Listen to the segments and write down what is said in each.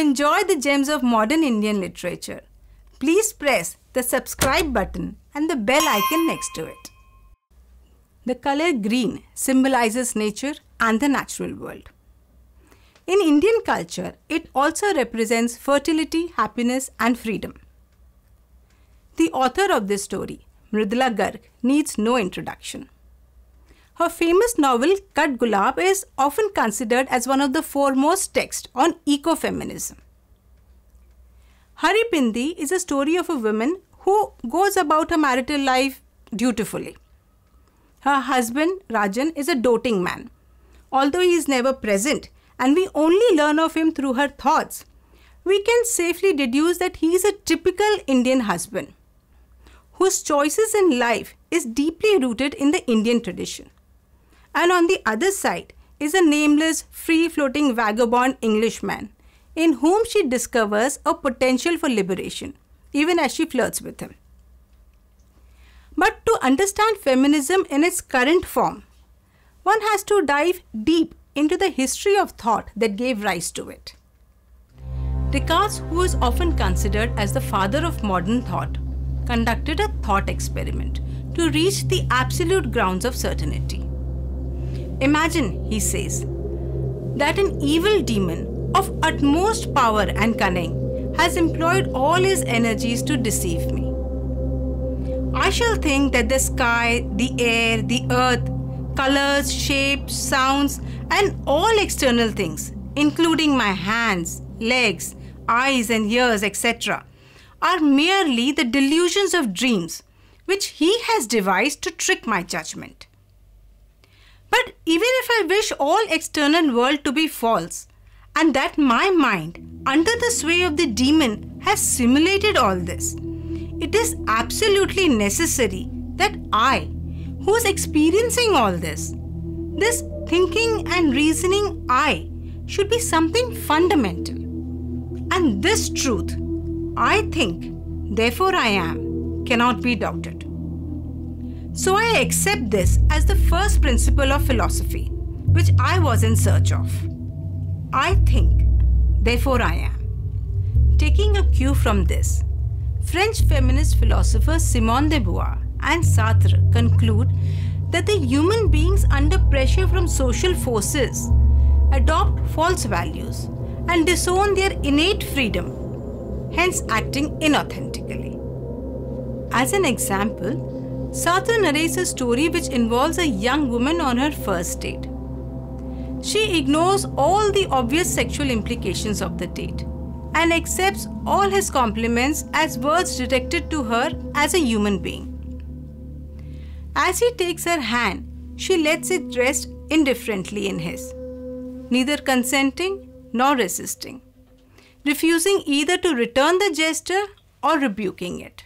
enjoy the gems of modern Indian literature, please press the subscribe button and the bell icon next to it. The color green symbolizes nature and the natural world. In Indian culture, it also represents fertility, happiness, and freedom. The author of this story, Mridula Garg, needs no introduction. Her famous novel Kat Gulab is often considered as one of the foremost texts on ecofeminism. Hari Pindi is a story of a woman who goes about her marital life dutifully. Her husband Rajan is a doting man. Although he is never present and we only learn of him through her thoughts, we can safely deduce that he is a typical Indian husband whose choices in life is deeply rooted in the Indian tradition and on the other side is a nameless, free floating vagabond Englishman in whom she discovers a potential for liberation, even as she flirts with him. But to understand feminism in its current form, one has to dive deep into the history of thought that gave rise to it. Descartes, who is often considered as the father of modern thought, conducted a thought experiment to reach the absolute grounds of certainty. Imagine, he says, that an evil demon of utmost power and cunning has employed all his energies to deceive me. I shall think that the sky, the air, the earth, colors, shapes, sounds, and all external things, including my hands, legs, eyes, and ears, etc., are merely the delusions of dreams which he has devised to trick my judgment. But even if I wish all external world to be false, and that my mind, under the sway of the demon, has simulated all this, it is absolutely necessary that I, who is experiencing all this, this thinking and reasoning I, should be something fundamental. And this truth, I think, therefore I am, cannot be doubted. So I accept this as the first principle of philosophy, which I was in search of. I think, therefore I am. Taking a cue from this, French feminist philosopher Simone de Beauvoir and Sartre conclude that the human beings under pressure from social forces adopt false values and disown their innate freedom, hence acting inauthentically. As an example, Satra narrates a story which involves a young woman on her first date. She ignores all the obvious sexual implications of the date and accepts all his compliments as words directed to her as a human being. As he takes her hand, she lets it rest indifferently in his, neither consenting nor resisting, refusing either to return the gesture or rebuking it.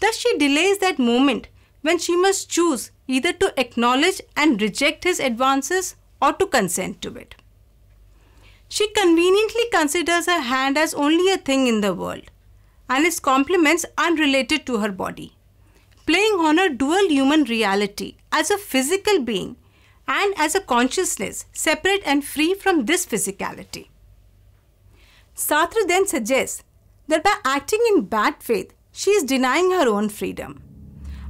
Thus, she delays that moment when she must choose either to acknowledge and reject his advances or to consent to it. She conveniently considers her hand as only a thing in the world and its complements unrelated to her body, playing on her dual human reality as a physical being and as a consciousness separate and free from this physicality. Sartre then suggests that by acting in bad faith, she is denying her own freedom.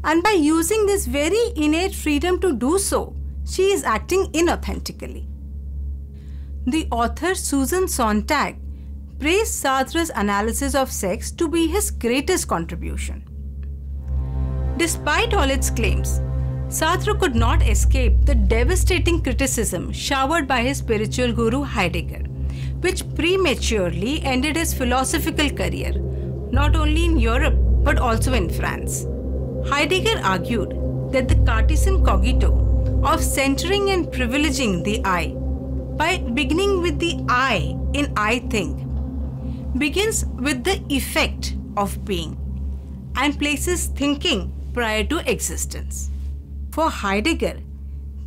And by using this very innate freedom to do so, she is acting inauthentically. The author Susan Sontag praised Sartre's analysis of sex to be his greatest contribution. Despite all its claims, Sartre could not escape the devastating criticism showered by his spiritual guru Heidegger, which prematurely ended his philosophical career, not only in Europe but also in France. Heidegger argued that the Cartesian cogito of centering and privileging the I by beginning with the I in I think begins with the effect of being and places thinking prior to existence. For Heidegger,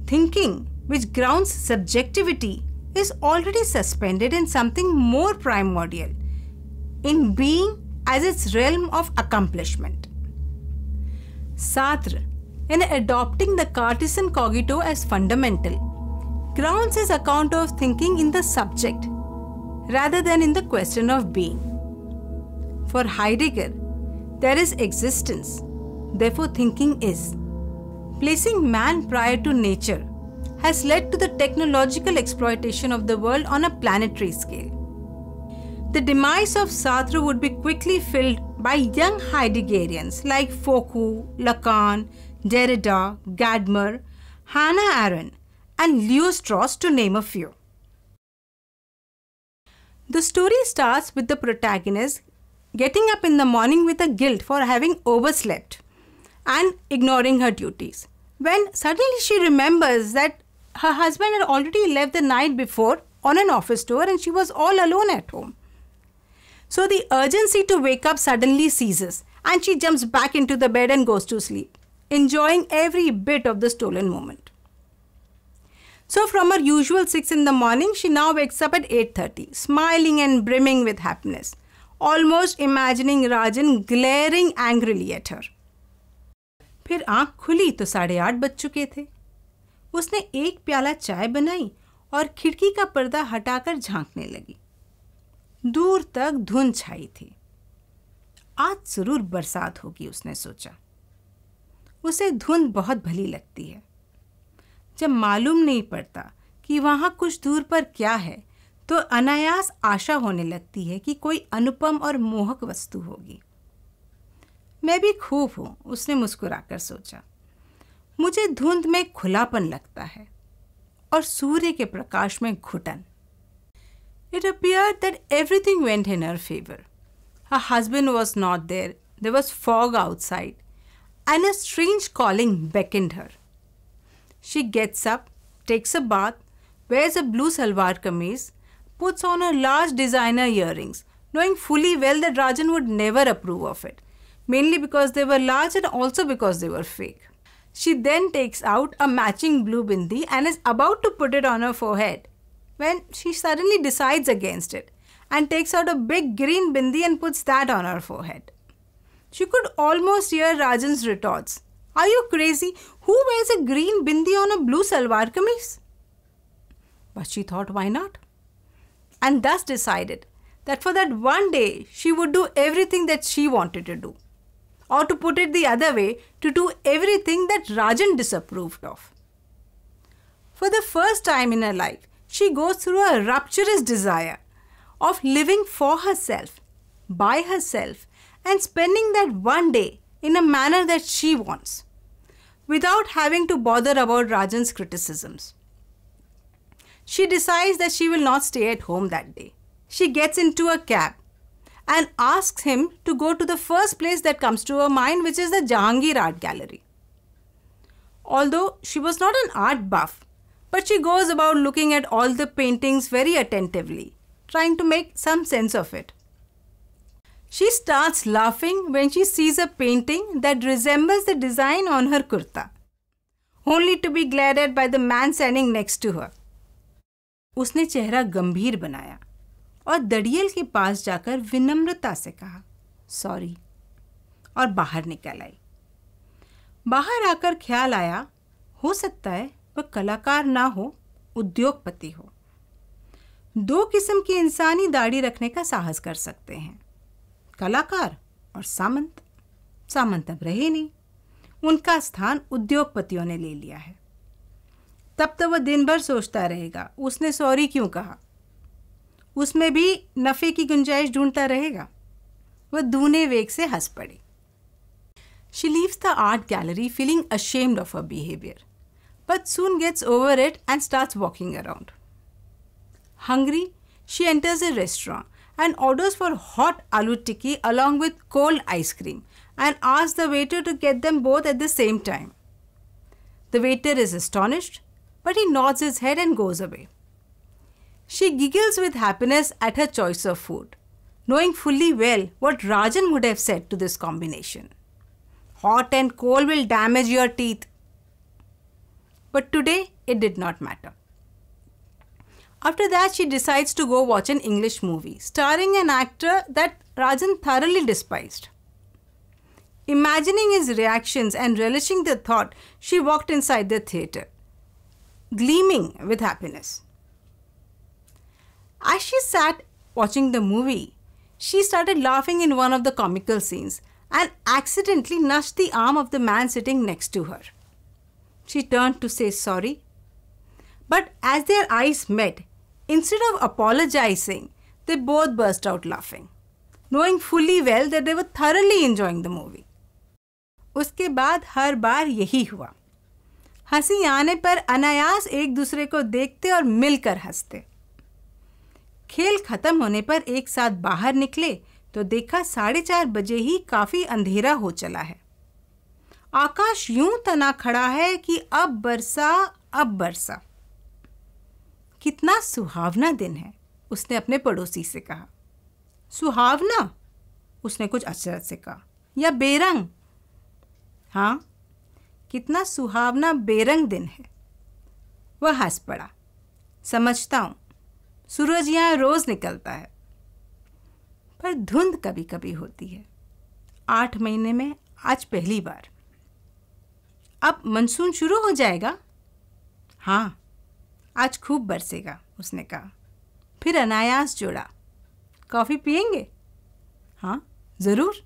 thinking which grounds subjectivity is already suspended in something more primordial, in being as its realm of accomplishment. Sartre, in adopting the Cartesian cogito as fundamental, grounds his account of thinking in the subject rather than in the question of being. For Heidegger, there is existence, therefore, thinking is. Placing man prior to nature has led to the technological exploitation of the world on a planetary scale. The demise of Sartre would be quickly filled by young Heideggerians like Foucault, Lacan, Derrida, Gadmer, Hannah Arendt, and Leo Strauss to name a few. The story starts with the protagonist getting up in the morning with a guilt for having overslept and ignoring her duties. When suddenly she remembers that her husband had already left the night before on an office tour and she was all alone at home. So the urgency to wake up suddenly ceases and she jumps back into the bed and goes to sleep, enjoying every bit of the stolen moment. So from her usual 6 in the morning, she now wakes up at 8.30, smiling and brimming with happiness, almost imagining Rajan glaring angrily at her. फिर आंख खुली तो साढ़े आठ बज चुके थे उसने एक प्याला चाय बनाई और खिड़की का पर्दा हटाकर झांकने लगी दूर तक धुंध छाई थी आज जरूर बरसात होगी उसने सोचा उसे धुंध बहुत भली लगती है जब मालूम नहीं पड़ता कि वहाँ कुछ दूर पर क्या है तो अनायास आशा होने लगती है कि कोई अनुपम और मोहक वस्तु होगी मैं भी खूब हूँ उसने मुस्कुराकर सोचा मुझे धुंध में खुलापन लगता है और सूर्य के प्रकाश में घुटन It appeared that everything went in her favor. Her husband was not there, there was fog outside, and a strange calling beckoned her. She gets up, takes a bath, wears a blue salwar kameez, puts on her large designer earrings, knowing fully well that Rajan would never approve of it, mainly because they were large and also because they were fake. She then takes out a matching blue bindi and is about to put it on her forehead when she suddenly decides against it and takes out a big green bindi and puts that on her forehead. She could almost hear Rajan's retorts. Are you crazy? Who wears a green bindi on a blue salwar kameez? But she thought, why not? And thus decided that for that one day she would do everything that she wanted to do. Or to put it the other way, to do everything that Rajan disapproved of. For the first time in her life, she goes through a rapturous desire of living for herself, by herself, and spending that one day in a manner that she wants, without having to bother about Rajan's criticisms. She decides that she will not stay at home that day. She gets into a cab and asks him to go to the first place that comes to her mind, which is the Jahangir Art Gallery. Although she was not an art buff, but she goes about looking at all the paintings very attentively, trying to make some sense of it. She starts laughing when she sees a painting that resembles the design on her kurta, only to be glared at by the man standing next to her. उसने चेहरा गंभीर बनाया और दड़ियल के पास जाकर विनम्रता से कहा सॉरी और बाहर निकल आई बाहर आकर ख्याल आया हो सकता है वह कलाकार ना हो उद्योगपति हो दो किस्म की इंसानी दाढ़ी रखने का साहस कर सकते हैं कलाकार और सामंत सामंत अब रहे नहीं उनका स्थान उद्योगपतियों ने ले लिया है तब तो वह दिन भर सोचता रहेगा उसने सॉरी क्यों कहा उसमें भी नफ़े की गुंजाइश ढूंढता रहेगा वह दूने वेग से हंस पड़े she leaves the art gallery feeling ashamed of a behaviour but soon gets over it and starts walking around. Hungry, she enters a restaurant and orders for hot aloo tikki along with cold ice cream and asks the waiter to get them both at the same time. The waiter is astonished, but he nods his head and goes away. She giggles with happiness at her choice of food, knowing fully well what Rajan would have said to this combination. Hot and cold will damage your teeth, but today it did not matter. After that, she decides to go watch an English movie starring an actor that Rajan thoroughly despised. Imagining his reactions and relishing the thought, she walked inside the theatre, gleaming with happiness. As she sat watching the movie, she started laughing in one of the comical scenes and accidentally nudged the arm of the man sitting next to her. She turned to say sorry. But as their eyes met, instead of apologizing, they both burst out laughing, knowing fully well that they were thoroughly enjoying the movie. उसके बाद हर बार यही हुआ हंसी आने पर अनायास एक दूसरे को देखते और मिलकर हंसते खेल खत्म होने पर एक साथ बाहर निकले तो देखा साढ़े चार बजे ही काफ़ी अंधेरा हो चला है आकाश यूं तना खड़ा है कि अब बरसा अब बरसा कितना सुहावना दिन है उसने अपने पड़ोसी से कहा सुहावना उसने कुछ अचरज से कहा या बेरंग हाँ कितना सुहावना बेरंग दिन है वह हंस पड़ा समझता हूँ सूरज यहाँ रोज़ निकलता है पर धुंध कभी कभी होती है आठ महीने में आज पहली बार अब मानसून शुरू हो जाएगा हाँ आज खूब बरसेगा उसने कहा फिर अनायास जोड़ा कॉफ़ी पियेंगे हाँ ज़रूर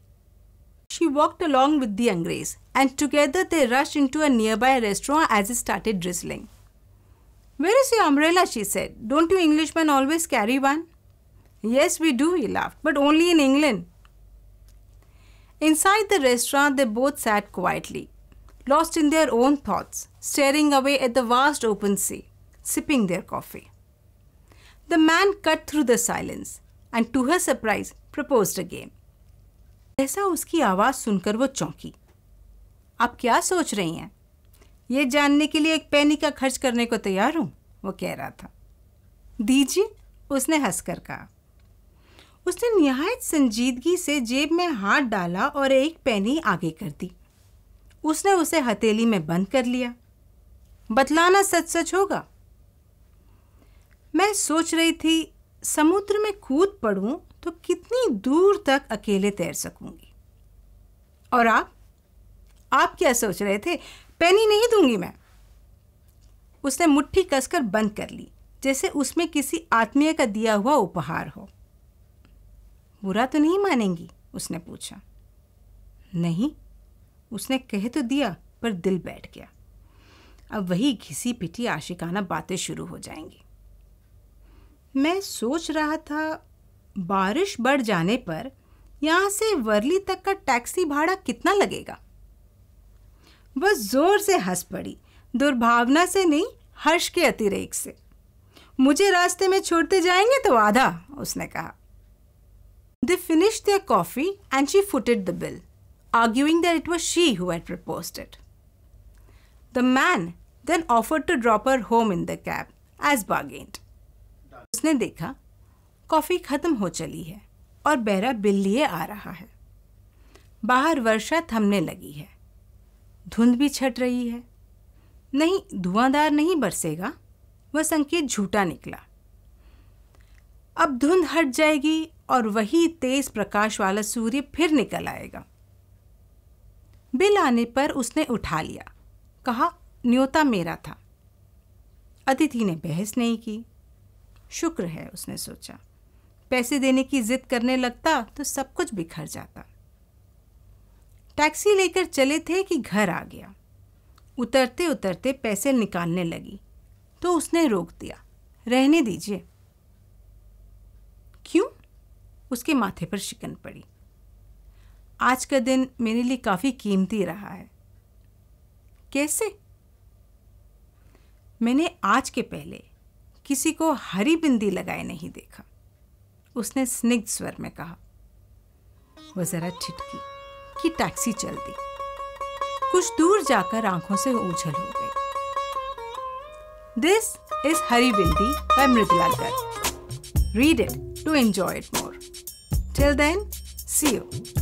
She walked along with the Angres, and together they rushed into a nearby restaurant as it started drizzling. Where is your umbrella? she said. Don't you Englishmen always carry one? Yes, we do, he laughed, but only in England. Inside the restaurant, they both sat quietly, lost in their own thoughts, staring away at the vast open sea, sipping their coffee. The man cut through the silence and, to her surprise, proposed a game. ऐसा उसकी आवाज़ सुनकर वो चौंकी आप क्या सोच रही हैं ये जानने के लिए एक पैनी का खर्च करने को तैयार हूं वो कह रहा था दीजिए उसने हंसकर कहा उसने निहायत संजीदगी से जेब में हाथ डाला और एक पैनी आगे कर दी उसने उसे हथेली में बंद कर लिया बतलाना सच सच होगा मैं सोच रही थी समुद्र में कूद पड़ूं तो कितनी दूर तक अकेले तैर सकूंगी और आप आप क्या सोच रहे थे पैनी नहीं दूंगी मैं उसने मुट्ठी कसकर बंद कर ली जैसे उसमें किसी आत्मीय का दिया हुआ उपहार हो बुरा तो नहीं मानेंगी उसने पूछा नहीं उसने कह तो दिया पर दिल बैठ गया अब वही घिसी पिटी आशिकाना बातें शुरू हो जाएंगी मैं सोच रहा था बारिश बढ़ जाने पर यहाँ से वर्ली तक का टैक्सी भाड़ा कितना लगेगा वह जोर से हंस पड़ी दुर्भावना से नहीं हर्ष के अतिरेक से मुझे रास्ते में छोड़ते जाएंगे तो आधा उसने कहा they finish their coffee and she footed the bill arguing that it was she who had proposed it. The man then offered to drop her home in the cab as bargained. उसने देखा coffee ख़त्म हो चली है और बेरा bill लिए आ रहा है बाहर वर्षा थमने लगी है धुंध भी छट रही है नहीं धुआंधार नहीं बरसेगा वह संकेत झूठा निकला अब धुंध हट जाएगी और वही तेज प्रकाश वाला सूर्य फिर निकल आएगा बिल आने पर उसने उठा लिया कहा न्योता मेरा था अतिथि ने बहस नहीं की शुक्र है उसने सोचा पैसे देने की जिद करने लगता तो सब कुछ बिखर जाता टैक्सी लेकर चले थे कि घर आ गया उतरते उतरते पैसे निकालने लगी तो उसने रोक दिया रहने दीजिए क्यों उसके माथे पर शिकन पड़ी आज का दिन मेरे लिए काफ़ी कीमती रहा है कैसे मैंने आज के पहले किसी को हरी बिंदी लगाए नहीं देखा उसने स्निग्ध स्वर में कहा वह जरा छिटकी कि टैक्सी चल दी कुछ दूर जाकर आंखों से उछल हो गई this is Hari Bindi by Mridula Garg read it to enjoy it more till then see you